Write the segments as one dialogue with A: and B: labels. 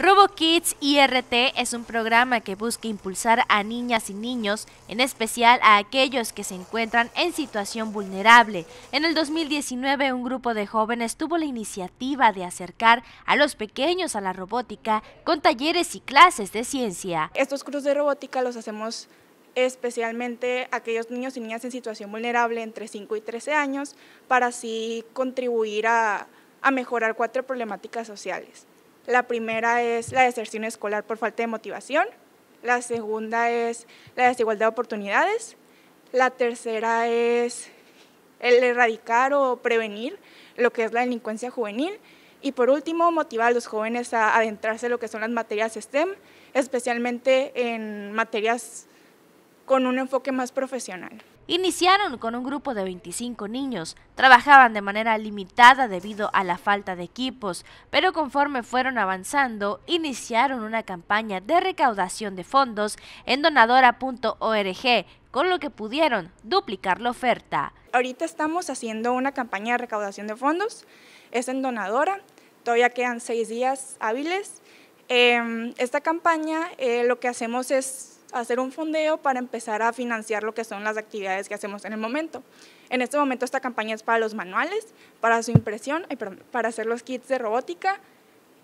A: RoboKids IRT es un programa que busca impulsar a niñas y niños, en especial a aquellos que se encuentran en situación vulnerable. En el 2019, un grupo de jóvenes tuvo la iniciativa de acercar a los pequeños a
B: la robótica con talleres y clases de ciencia. Estos cursos de robótica los hacemos especialmente a aquellos niños y niñas en situación vulnerable entre 5 y 13 años, para así contribuir a mejorar cuatro problemáticas sociales. La primera es la deserción escolar por falta de motivación, la segunda es la desigualdad de oportunidades, la tercera es el erradicar o prevenir lo que es la delincuencia juvenil y por último motivar a los jóvenes a adentrarse en lo que son las materias STEM, especialmente en materias con un enfoque más profesional.
A: Iniciaron con un grupo de 25 niños, trabajaban de manera limitada debido a la falta de equipos, pero conforme fueron avanzando, iniciaron una campaña de recaudación de fondos en
B: donadora.org, con lo que pudieron duplicar la oferta. Ahorita estamos haciendo una campaña de recaudación de fondos, es en donadora, todavía quedan seis días hábiles. Em, esta campaña eh, lo que hacemos es hacer un fondeo para empezar a financiar lo que son las actividades que hacemos en el momento. En este momento esta campaña es para los manuales, para su impresión, para hacer los kits de robótica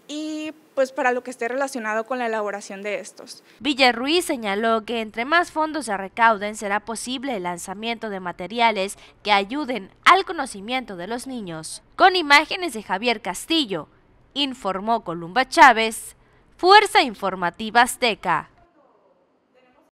B: y pues para lo que esté relacionado con la elaboración de estos.
A: Villarruiz señaló que entre más fondos se recauden será posible el lanzamiento de materiales que ayuden al conocimiento de los niños. Con imágenes de Javier Castillo, informó Columba Chávez, Fuerza Informativa Azteca.